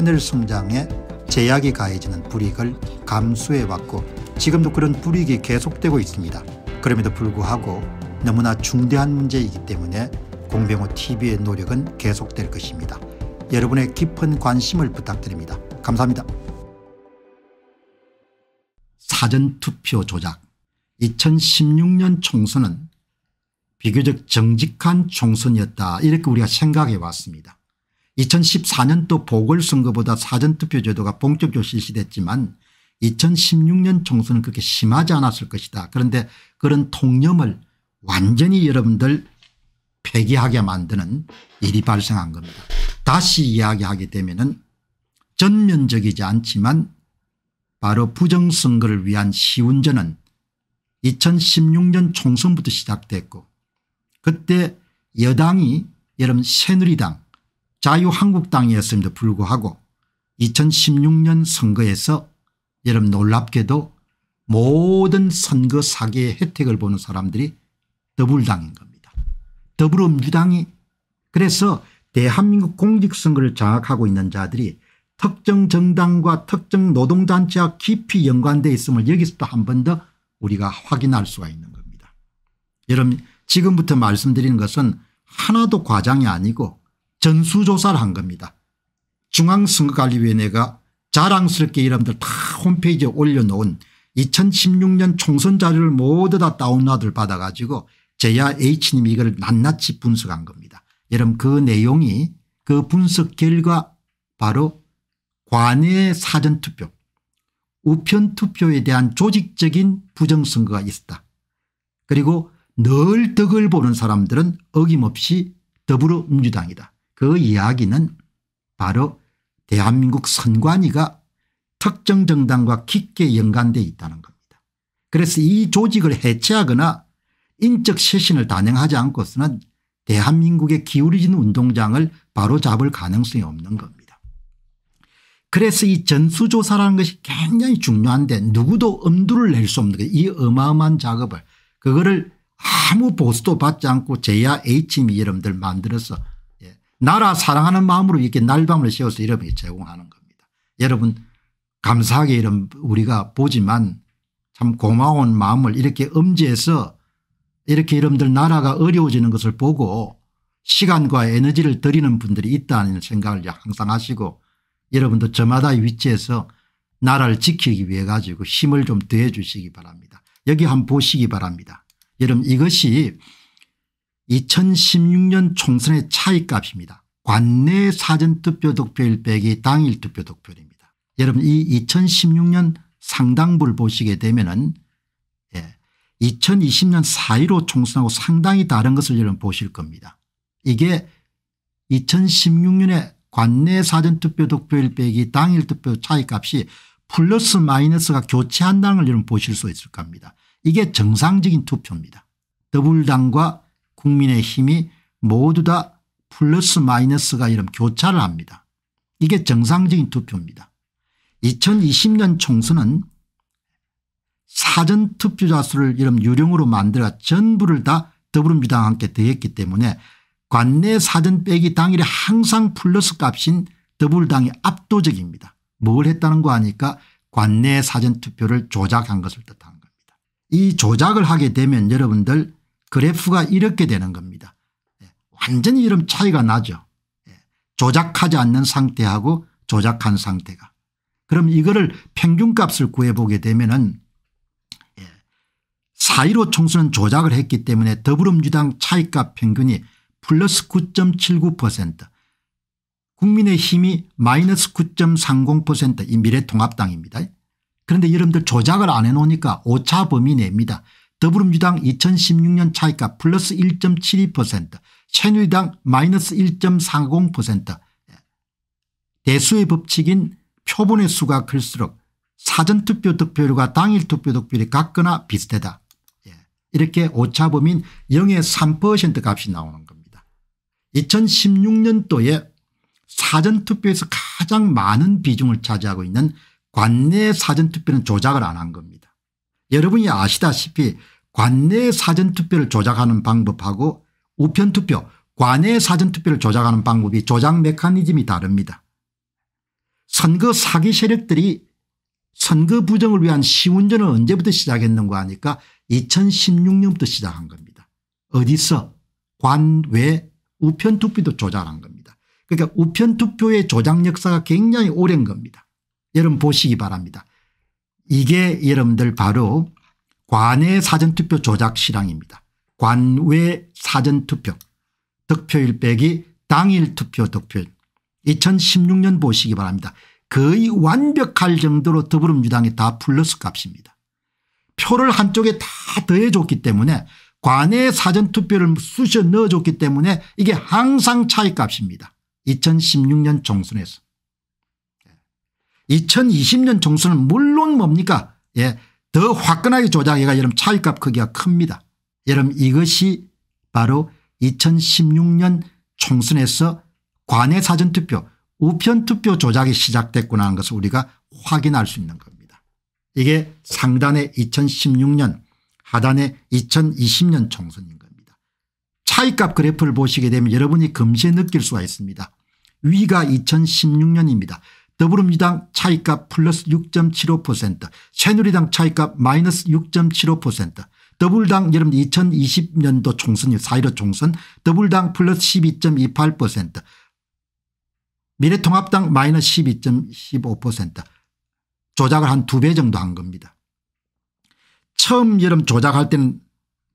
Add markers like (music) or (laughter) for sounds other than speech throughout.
하늘 성장에 제약이 가해지는 불이익을 감수해왔고 지금도 그런 불이익이 계속되고 있습니다. 그럼에도 불구하고 너무나 중대한 문제이기 때문에 공병호 TV의 노력은 계속될 것입니다. 여러분의 깊은 관심을 부탁드립니다. 감사합니다. 사전투표 조작 2016년 총선은 비교적 정직한 총선이었다 이렇게 우리가 생각해 왔습니다. 2014년도 보궐선거보다 사전투표제도가 본격적으로 실시됐지만 2016년 총선은 그렇게 심하지 않았을 것이다. 그런데 그런 통념을 완전히 여러분들 폐기하게 만드는 일이 발생한 겁니다. 다시 이야기하게 되면 은 전면적이지 않지만 바로 부정선거를 위한 시운전은 2016년 총선부터 시작됐고 그때 여당이 여러분 새누리당 자유한국당이었음에도 불구하고 2016년 선거에서 여러분 놀랍게도 모든 선거 사기의 혜택을 보는 사람들이 더불당인 겁니다. 더불어민주당이 그래서 대한민국 공직선거를 장악하고 있는 자들이 특정 정당과 특정 노동단체와 깊이 연관되어 있음을 여기서도 한 번 더 우리가 확인할 수가 있는 겁니다. 여러분 지금부터 말씀드리는 것은 하나도 과장이 아니고 전수조사를 한 겁니다. 중앙선거관리위원회가 자랑스럽게 여러분들다 홈페이지에 올려놓은 2016년 총선 자료를 모두 다 다운로드를 받아가지고 제야 H님 이걸 낱낱이 분석한 겁니다. 여러분 그 내용이 그 분석 결과 바로 관외 사전투표 우편투표에 대한 조직적인 부정선거가 있었다. 그리고 늘 덕을 보는 사람들은 어김없이 더불어민주당이다. 그 이야기는 바로 대한민국 선관위가 특정 정당과 깊게 연관되어 있다는 겁니다. 그래서 이 조직을 해체하거나 인적 쇄신을 단행하지 않고서는 대한민국의 기울어진 운동장을 바로잡을 가능성이 없는 겁니다. 그래서 이 전수조사라는 것이 굉장히 중요한데 누구도 엄두를 낼 수 없는 거예요. 이 어마어마한 작업을 그거를 아무 보수도 받지 않고 제야 h m 여러분들 만들어서 나라 사랑하는 마음으로 이렇게 날밤을 세워서 여러분이 제공하는 겁니다. 여러분 감사하게 이런 우리가 보지만 참 고마운 마음을 이렇게 엄지해서 이렇게 여러분들 나라가 어려워지는 것을 보고 시간과 에너지를 들이는 분들이 있다는 생각을 항상 하시고 여러분도 저마다 위치에서 나라를 지키기 위해 가지고 힘을 좀 더해 주시기 바랍니다. 여기 한번 보시기 바랍니다. 여러분 이것이 2016년 총선의 차이값입니다. 관내 사전투표 득표일 빼기 당일 투표 득표입니다 여러분 이 2016년 상당부를 보시게 되면 은 예, 2020년 4.15 총선하고 상당히 다른 것을 여러분 보실 겁니다. 이게 2016년에 관내 사전투표 득표일 빼기 당일 투표 차이값이 플러스 마이너스가 교체한다는 걸 여러분 보실 수 있을 겁니다. 이게 정상적인 투표입니다. 더불당과 국민의힘이 모두 다 플러스 마이너스가 이런 교차를 합니다. 이게 정상적인 투표입니다. 2020년 총선은 사전 투표자 수를 이런 유령으로 만들어 전부를 다 더불어민주당과 함께 더했기 때문에 관내 사전 빼기 당일에 항상 플러스 값인 더불당이 압도적입니다. 뭘 했다는 거 아니까 관내 사전투표를 조작한 것을 뜻하는 겁니다. 이 조작을 하게 되면 여러분들 그래프가 이렇게 되는 겁니다. 예, 완전히 이름 차이가 나죠. 예, 조작하지 않는 상태하고 조작한 상태가. 그럼 이거를 평균값을 구해보게 되면 은4.15 총선은 조작을 했기 때문에 더불어민주당 차익값 평균이 플러스 9.79% 국민의힘이 마이너스 9.30%이 미래통합당입니다. 그런데 여러분들 조작을 안 해놓으니까 오차 범위 내니다 더불어민주당 2016년 차이가 플러스 1.72% 새누리당 마이너스 1.40% 대수의 법칙인 표본의 수가 클수록 사전투표 득표율과 당일 투표 득표율이 같거나 비슷하다. 예. 이렇게 오차범인 0의 3% 값이 나오는 겁니다. 2016년도에 사전투표에서 가장 많은 비중을 차지하고 있는 관내 사전투표는 조작을 안 한 겁니다. 여러분이 아시다시피 관내 사전투표를 조작하는 방법하고 우편투표 관내 사전투표를 조작하는 방법이 조작 메커니즘이 다릅니다. 선거 사기 세력들이 선거 부정을 위한 시운전을 언제부터 시작했는가 하니까 2016년부터 시작한 겁니다. 어디서 관외 우편투표도 조작한 겁니다. 그러니까 우편투표의 조작 역사가 굉장히 오랜 겁니다. 여러분 보시기 바랍니다. 이게 여러분들 바로 관외 사전투표 조작 실황입니다. 관외 사전투표 득표일 빼기 당일 투표 득표일 2016년 보시기 바랍니다. 거의 완벽할 정도로 더불어민주당이 다 플러스 값입니다. 표를 한쪽에 다 더해줬기 때문에 관외 사전투표를 쑤셔 넣어줬기 때문에 이게 항상 차이값입니다. 2016년 총선에서. 2020년 정수는 물론 뭡니까 예, 더 화끈하게 조작해가 여러분 차익값 크기가 큽니다. 여러분 이것이 바로 2016년 총선에서 관외 사전투표 우편투표 조작이 시작됐구나 하는 것을 우리가 확인할 수 있는 겁니다. 이게 상단의 2016년 하단의 2020년 총선인 겁니다. 차익값 그래프를 보시게 되면 여러분이 금시에 느낄 수가 있습니다. 위가 2016년입니다. 더불어민주당 차이값 플러스 6.75% 새누리당 차이값 마이너스 6.75% 더불당 여러분 2020년도 총선 4.15 총선 더불당 플러스 12.28% 미래통합당 마이너스 12.15% 조작을 한 두 배 정도 한 겁니다. 처음 여름 조작할 때는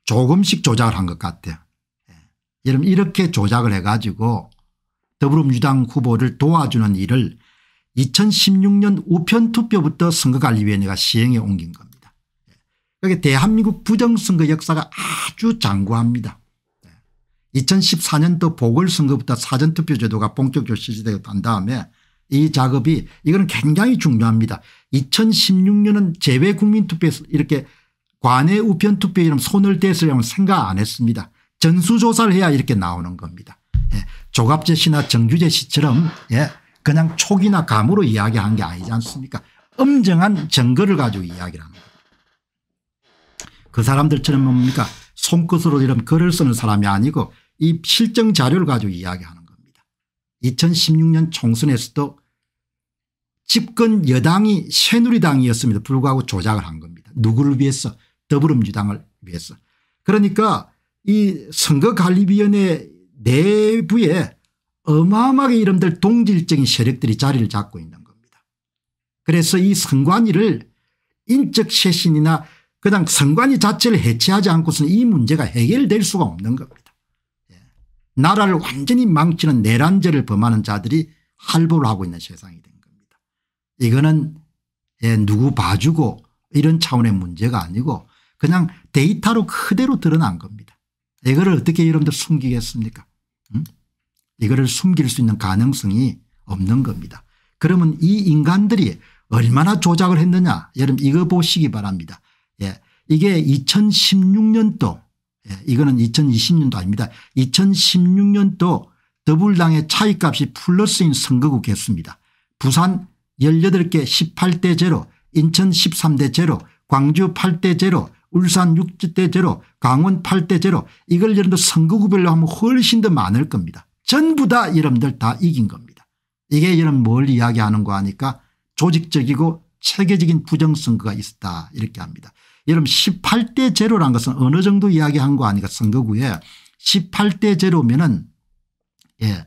조금씩 조작을 한 것 같아요. 예. 여러분 이렇게 조작을 해가지고 더불어민주당 후보를 도와주는 일을 2016년 우편 투표부터 선거관리위원회가 시행에 옮긴 겁니다. 그게 대한민국 부정선거 역사가 아주 장구합니다. 2014년도 보궐선거부터 사전투표 제도가 본격적으로 실시되었던 다음에 이 작업이 이거는 굉장히 중요합니다. 2016년은 재외국민투표에서 이렇게 관외 우편투표 이름 손을 댔서려면 생각 안 했습니다. 전수조사를 해야 이렇게 나오는 겁니다. 예. 조갑제 씨나 정규제 씨처럼 예. 그냥 촉이나 감으로 이야기한 게 아니지 않습니까 엄정한 증거를 가지고 이야기를 합니다. 그 사람들처럼 뭡니까 손끝으로 이런 글을 쓰는 사람이 아니고 이 실증 자료를 가지고 이야기하는 겁니다. 2016년 총선에서도 집권 여당이 새누리당이었습니다. 불구하고 조작을 한 겁니다. 누구를 위해서 더불어민주당을 위해서 그러니까 이 선거관리위원회 내부에 어마어마하게 이름들 동질적인 세력들이 자리를 잡고 있는 겁니다. 그래서 이 선관위를 인적 쇄신이나 그냥 선관위 자체를 해체하지 않고서는 이 문제가 해결될 수가 없는 겁니다. 예. 나라를 완전히 망치는 내란죄를 범하는 자들이 할보를 하고 있는 세상이 된 겁니다. 이거는 예, 누구 봐주고 이런 차원의 문제가 아니고 그냥 데이터로 그대로 드러난 겁니다. 이거를 어떻게 여러분들 숨기겠습니까 음? 이거를 숨길 수 있는 가능성이 없는 겁니다. 그러면 이 인간들이 얼마나 조작을 했느냐 여러분 이거 보시기 바랍니다. 예. 이게 2016년도 예. 이거는 2020년도 아닙니다. 2016년도 더불당의 차이값이 플러스인 선거구 개수입니다. 부산 18개 18대 제로 인천 13대 제로 광주 8대 제로 울산 6대 제로 강원 8대 제로 이걸 예를 들어 선거구별로 하면 훨씬 더 많을 겁니다. 전부 다 여러분들 다 이긴 겁니다. 이게 여러분 뭘 이야기하는 거 하니까 조직적이고 체계적인 부정선거가 있었다 이렇게 합니다. 여러분 18대 제로란 것은 어느 정도 이야기한 거 아니까 선거구에 18대 제로면은 예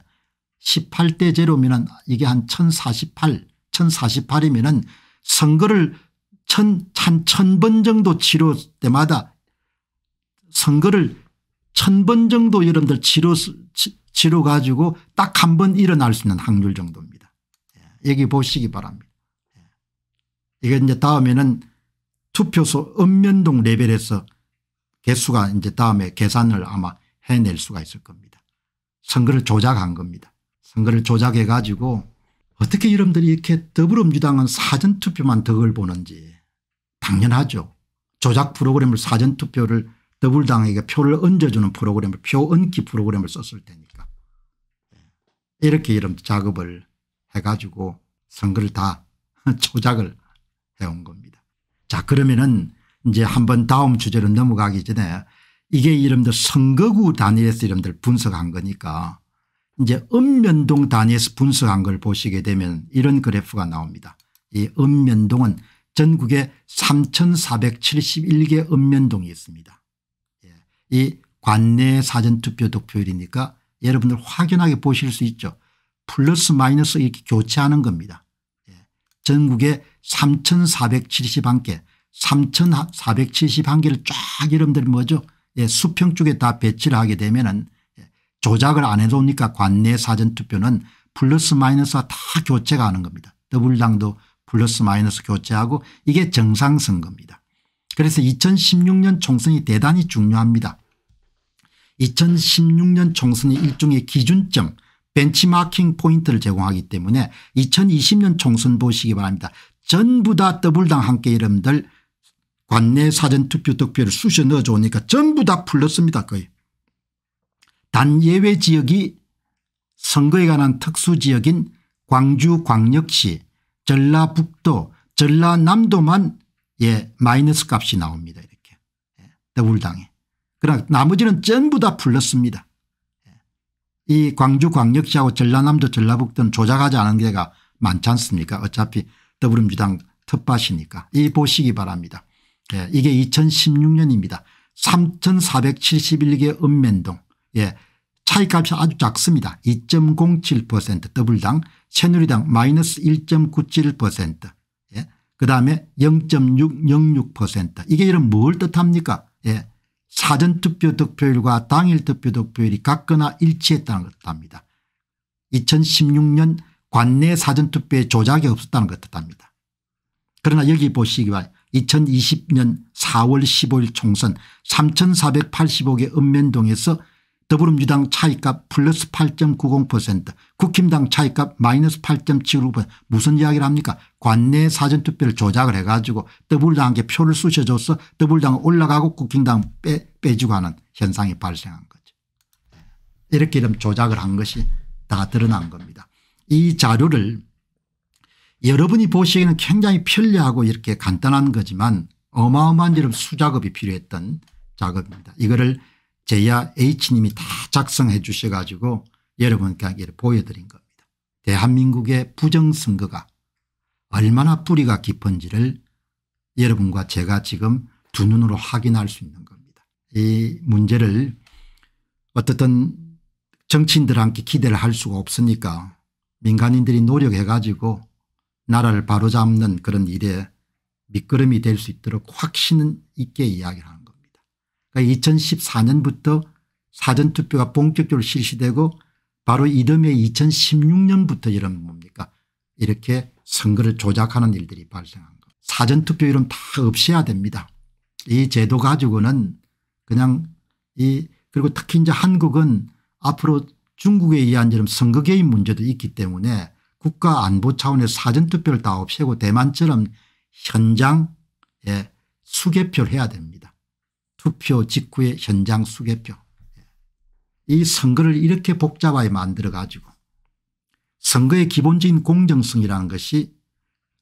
18대 제로면은 이게 한 1048, 1048이면은 선거를 천, 한0번 정도 치료 때마다 선거를 1 0 0 0번 정도 여러분들 치료 치료 가지고 딱 한 번 일어날 수 있는 확률 정도입니다. 예, 여기 보시기 바랍니다. 예. 이게 이제 다음에는 투표소 읍면동 레벨에서 개수가 이제 다음에 계산을 아마 해낼 수가 있을 겁니다. 선거를 조작한 겁니다. 선거를 조작해 가지고 어떻게 여러분들이 이렇게 더불어민주당은 사전투표만 덕을 보는지 당연하죠. 조작 프로그램을 사전투표를 더불당에게 표를 얹어주는 프로그램을 표 얹기 프로그램을 썼을 테니까. 이렇게 이런 작업을 해가지고 선거를 다 (laughs) 조작을 해온 겁니다. 자 그러면은 이제 한번 다음 주제로 넘어가기 전에 이게 이름들 선거구 단위에서 이름들 분석한 거니까 이제 읍면동 단위에서 분석한 걸 보시게 되면 이런 그래프가 나옵니다. 이 읍면동은 전국에 3471개 읍면동이 있습니다. 예. 이 관내 사전투표 득표율이니까 여러분들 확연하게 보실 수 있죠. 플러스 마이너스 이렇게 교체하는 겁니다. 예. 전국에 3,471개 3,471개를 쫙 여러분들 뭐죠 예, 수평 쪽에 다 배치를 하게 되면 은 예, 조작을 안 해놓으니까 관내 사전투표는 플러스 마이너스가 다 교체가 하는 겁니다. 더블당도 플러스 마이너스 교체하고 이게 정상선거입니다. 그래서 2016년 총선이 대단히 중요합니다. 2016년 총선이 일종의 기준점 벤치마킹 포인트를 제공하기 때문에 2020년 총선 보시기 바랍니다. 전부 다 더블당 함께 이름들 관내 사전투표 득표를 쑤셔 넣어줘 오니까 전부 다 풀렸습니다 거의. 단 예외 지역이 선거에 관한 특수지역인 광주 광역시 전라북도 전라남도만 예 마이너스 값이 나옵니다 이렇게 예, 더블당에. 그러나 나머지는 전부 다 풀렸습니다. 예. 이 광주광역시하고 전라남도 전라북도는 조작하지 않은 게가 많지 않습니까 어차피 더불어민주당 텃밭이니까 이 보시기 바랍니다. 예, 이게 2016년입니다. 3471개 읍면동 예, 차이값이 아주 작습니다. 2.07% 더블당 새누리당 마이너스 1.97% 예, 그다음에 0 6 6 이게 이런 뭘 뜻합니까 예, 사전투표 득표율과 당일 투표 득표율이 같거나 일치했다는 것답니다. 2016년 관내 사전투표에 조작이 없었다는 것답니다 그러나 여기 보시기 바랍 2020년 4월 15일 총선 3485개 읍면동에서 더불어민주당 차이값 플러스 8.90% 국힘당 차이값 마이너스 8.75% 무슨 이야기를 합니까 관내 사전투표를 조작을 해가지고 더불당에게 표를 쑤셔줘서 더불당 올라가고 국힘당 빼 빼주고 하는 현상이 발생한 거죠. 이렇게 이런 조작을 한 것이 다 드러난 겁니다. 이 자료를 여러분이 보시기에는 굉장히 편리하고 이렇게 간단한 거지만 어마어마한 이런 수작업이 필요했던 작업입니다. 이거를 제야 H님이 다 작성해 주셔 가지고 여러분께 보여드린 겁니다. 대한민국의 부정선거가 얼마나 뿌리가 깊은지를 여러분과 제가 지금 두 눈으로 확인할 수 있는 겁니다. 이 문제를 어떻든 정치인들한테 기대를 할 수가 없으니까 민간인들이 노력해 가지고 나라를 바로잡는 그런 일에 밑거름이 될 수 있도록 확신 있게 이야기를 하는 겁니다. 그러니까 2014년부터 사전투표가 본격적으로 실시되고 바로 이듬해 2016년부터 이런 뭡니까 이렇게 선거를 조작하는 일들이 발생한 겁니다. 사전투표 이름 다 없애야 됩니다. 이 제도 가지고는 그냥 이 그리고 특히 이제 한국은 앞으로 중국에 의한 이런 선거 개입 문제도 있기 때문에 국가 안보 차원에서 사전투표를 다 없애고 대만처럼 현장 에 예, 수개표를 해야 됩니다. 투표 직후에 현장 수개표. 예. 이 선거를 이렇게 복잡하게 만들어 가지고 선거의 기본적인 공정성이라는 것이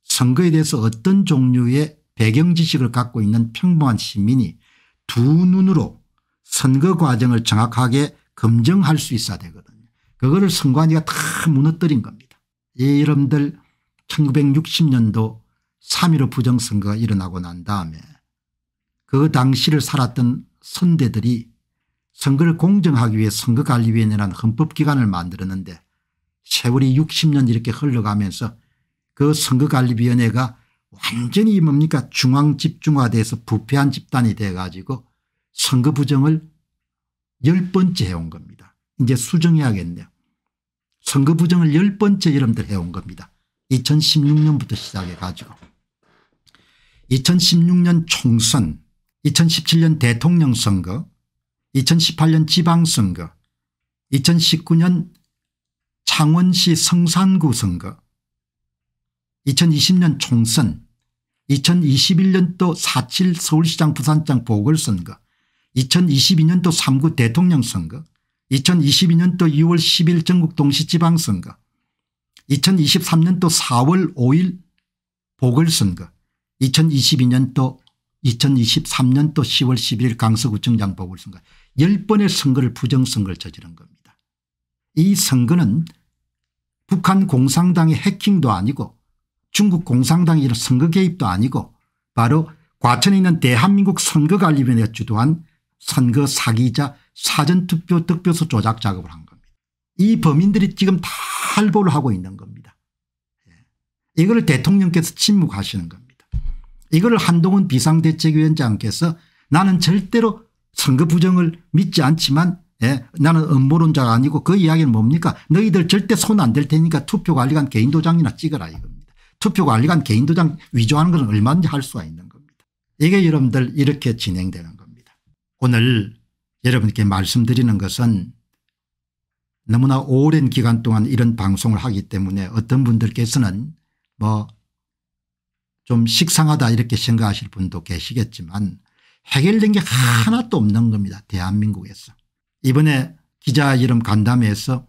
선거에 대해서 어떤 종류의 배경 지식을 갖고 있는 평범한 시민이 두 눈으로 선거 과정을 정확하게 검증할 수 있어야 되거든요. 그거를 선관위가 다 무너뜨린 겁니다. 여러분들 1960년도 3.15 부정선거가 일어나고 난 다음에 그 당시를 살았던 선대들이 선거를 공정하기 위해 선거관리위원회라는 헌법기관을 만들었는데 세월이 60년 이렇게 흘러가면서 그 선거관리위원회가 완전히 뭡니까 중앙 집중화돼서 부패한 집단이 돼 가지고 선거 부정을 열 번째 해온 겁니다. 이제 수정해야겠네요. 선거 부정을 열 번째 여러분들 해온 겁니다. 2016년부터 시작해 가지고 2016년 총선 2017년 대통령 선거 2018년 지방선거 2019년 창원시 성산구 선거 2020년 총선 2021년도 4.7 서울시장 부산장 보궐선거 2022년도 3구 대통령 선거 2022년도 2월 10일 전국 동시지방선거 2023년도 4월 5일 보궐선거 2022년도 2023년도 10월 11일 강서구청장 보궐선거 10번의 선거를 부정선거를 저지른 겁니다. 이 선거는 북한 공산당의 해킹도 아니고 중국 공산당이 이런 선거 개입도 아니고 바로 과천에 있는 대한민국 선거관리위원회가 주도한 선거 사기자 사전투표 득표소 조작 작업을 한 겁니다. 이 범인들이 지금 다 할보를 하고 있는 겁니다. 예. 이걸 대통령께서 침묵하시는 겁니다. 이걸 한동훈 비상대책위원장께서 나는 절대로 선거 부정을 믿지 않지만 예, 나는 음모론자가 아니고 그 이야기는 뭡니까 너희들 절대 손 안 댈 테니까 투표관리관 개인도장이나 찍어라 이겁니다. 투표관리관 개인도장 위조하는 것은 얼마든지 할 수가 있는 겁니다. 이게 여러분들 이렇게 진행되는 겁니다. 오늘 여러분께 말씀드리는 것은 너무나 오랜 기간 동안 이런 방송을 하기 때문에 어떤 분들께서는 뭐 좀 식상하다 이렇게 생각하실 분도 계시겠지만 해결된 게 하나도 없는 겁니다. 대한민국에서. 이번에 기자 이름 간담회에서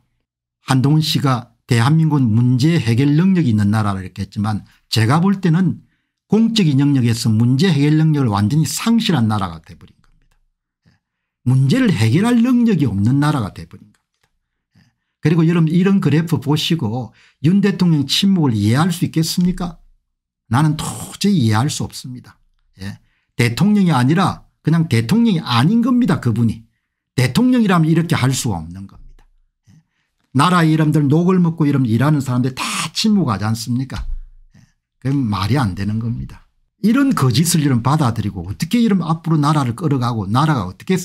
한동훈 씨가 대한민국은 문제 해결 능력이 있는 나라라 했겠지만 제가 볼 때는 공적인 영역에서 문제 해결 능력을 완전히 상실한 나라가 돼버린 겁니다. 예. 문제를 해결할 능력이 없는 나라가 돼버린 겁니다. 예. 그리고 여러분 이런 그래프 보시고 윤 대통령 침묵을 이해할 수 있겠습니까? 나는 도저히 이해할 수 없습니다. 예. 대통령이 아니라 그냥 대통령이 아닌 겁니다. 그분이. 대통령이라면 이렇게 할 수가 없는 겁니다. 나라 이름들 녹을 먹고 이름 일하는 사람들 다 침묵하지 않습니까 예, 그건 말이 안 되는 겁니다. 이런 거짓을 이름 받아들이고 어떻게 이름 앞으로 나라를 끌어가고 나라가 어떻게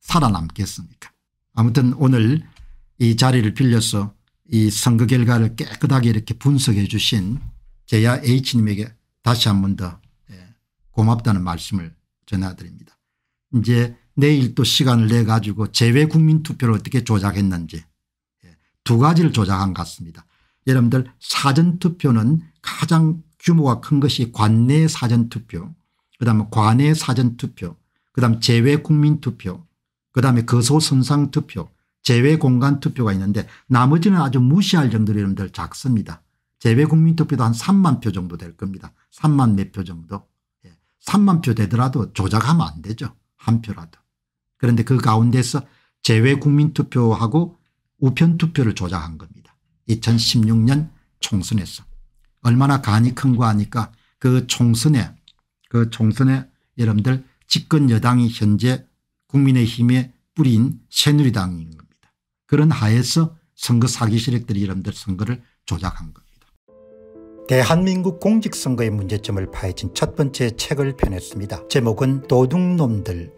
살아남겠습니까 아무튼 오늘 이 자리를 빌려서 이 선거 결과를 깨끗하게 이렇게 분석해 주신 제야 H님에게 다시 한 번더 예, 고맙다는 말씀을 전해드립니다. 이제 내일 또 시간을 내 가지고 제외국민투표를 어떻게 조작했는지 두 가지를 조작한 것 같습니다. 여러분들 사전투표는 가장 규모가 큰 것이 관내 사전투표 그다음에 관내 사전투표 그다음 재외국민투표 그다음에 거소선상투표 재외공간투표가 있는데 나머지는 아주 무시할 정도로 여러분들 작습니다. 재외국민투표도 한 3만 표 정도 될 겁니다. 3만 몇 표 정도. 3만 예. 표 되더라도 조작하면 안 되죠. 한 표라도. 그런데 그 가운데서 재외국민투표하고 우편 투표를 조작한 겁니다. 2016년 총선에서. 얼마나 간이 큰 거 아니까 그 총선에 그 총선에 여러분들 집권 여당이 현재 국민의힘에뿌린 새누리당인 겁니다. 그런 하에서 선거 사기 세력들이 여러분들 선거를 조작한 겁니다. 대한민국 공직선거의 문제점을 파헤친 첫 번째 책을 펴냈습니다. 제목은 도둑놈들